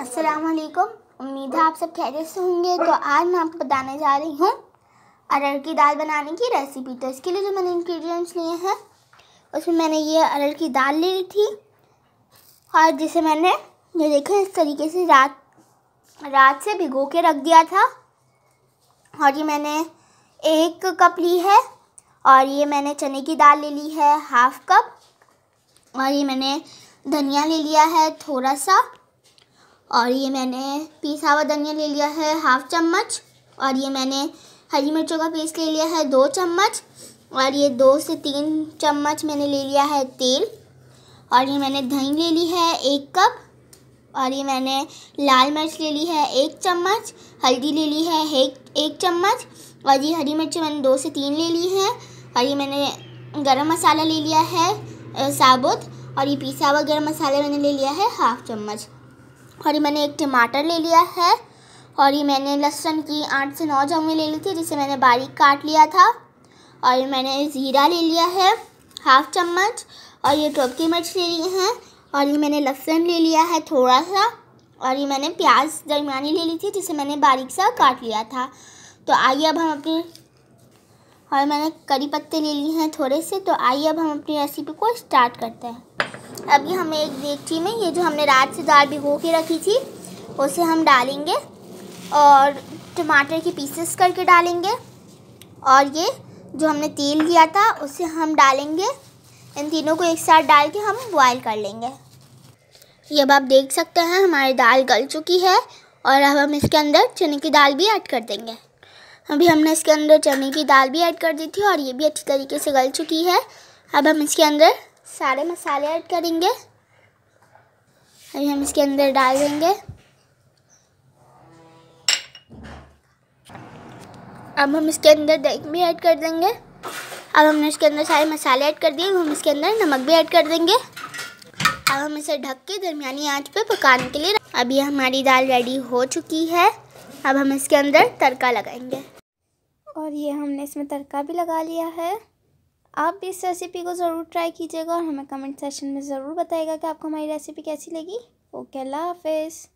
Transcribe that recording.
अस्सलाम वालेकुम उम्मीद है आप सब खैरियत से होंगे तो आज मैं आपको बताने जा रही हूँ अरहर की दाल बनाने की रेसिपी तो इसके लिए जो मैंने इंग्रेडिएंट्स लिए हैं उसमें मैंने ये अरहर की दाल ले ली थी और जिसे मैंने ये देखा इस तरीके से रात रात से भिगो के रख दिया था और ये मैंने एक कप ली है और ये मैंने चने की दाल ले ली है हाफ कप और ये मैंने धनिया ले लिया है थोड़ा सा और ये मैंने पीसा हुआ धनिया ले लिया है हाफ चम्मच और ये मैंने हरी मिर्चों का पेस्ट ले लिया है दो चम्मच और ये दो से तीन चम्मच मैंने ले लिया है तेल और ये मैंने दही ले ली है एक कप और ये मैंने लाल मिर्च ले ली है एक चम्मच हल्दी ले ली है एक एक चम्मच और ये हरी मिर्च मैंने दो से तीन ले ली है और ये मैंने गरम मसाला ले लिया है साबुत और ये पीसा हुआ गर्म मसाला मैंने ले लिया है हाफ चम्मच और ये मैंने एक टमाटर ले लिया है और ये मैंने लहसुन की आठ से नौ जंगे ले ली थी जिसे मैंने बारीक काट लिया था और ये मैंने ज़ीरा ले लिया है हाफ चम्मच और ये टोपकी मिर्च ले ली हैं और ये मैंने लहसुन ले लिया है थोड़ा सा और ये मैंने प्याज दरमियानी ले ली थी जिसे मैंने बारीक सा काट लिया था तो आइए अब हम अपनी और मैंने करी पत्ते ले लिए हैं थोड़े से तो आइए अब हम अपनी रेसिपी को स्टार्ट करते हैं अभी हमें एक देखी में ये जो हमने रात से दाल भिगो के रखी थी उसे हम डालेंगे और टमाटर के पीसेस करके डालेंगे और ये जो हमने तेल लिया था उसे हम डालेंगे इन तीनों को एक साथ डाल के हम बॉयल कर लेंगे ये अब आप देख सकते हैं हमारी दाल गल चुकी है और अब हम इसके अंदर चने की दाल भी ऐड कर देंगे अभी हमने इसके अंदर चने की दाल भी ऐड कर दी थी और ये भी अच्छी तरीके से गल चुकी है अब हम इसके अंदर सारे मसाले ऐड करेंगे अभी हम इसके अंदर डाल देंगे अब हम इसके अंदर दही भी ऐड कर देंगे अब हमने इसके अंदर सारे मसाले ऐड कर दिए हम इसके अंदर नमक भी ऐड कर देंगे अब हम इसे ढक के दरमियानी आंच पे पकाने के लिए अभी हमारी दाल रेडी हो चुकी है अब हम इसके अंदर तड़का लगाएंगे और ये हमने इसमें तड़का भी लगा लिया है आप भी इस रेसिपी को ज़रूर ट्राई कीजिएगा और हमें कमेंट सेशन में ज़रूर बताएगा कि आपको हमारी रेसिपी कैसी लगी ओके अल्लाह हाफिज़